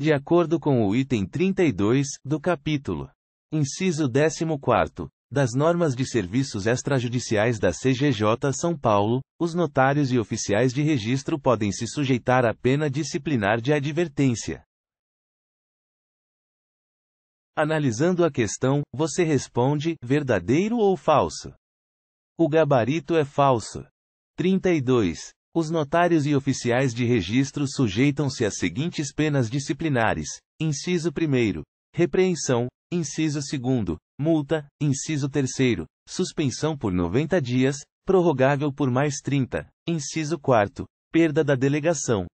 de acordo com o item 32 do capítulo. Inciso 14 das normas de serviços extrajudiciais da CGJ São Paulo, os notários e oficiais de registro podem se sujeitar à pena disciplinar de advertência. Analisando a questão, você responde: verdadeiro ou falso? O gabarito é falso. 32. Os notários e oficiais de registro sujeitam-se às seguintes penas disciplinares: inciso 1. Repreensão, inciso 2. Multa, inciso 3. Suspensão por 90 dias, prorrogável por mais 30, inciso 4. Perda da delegação,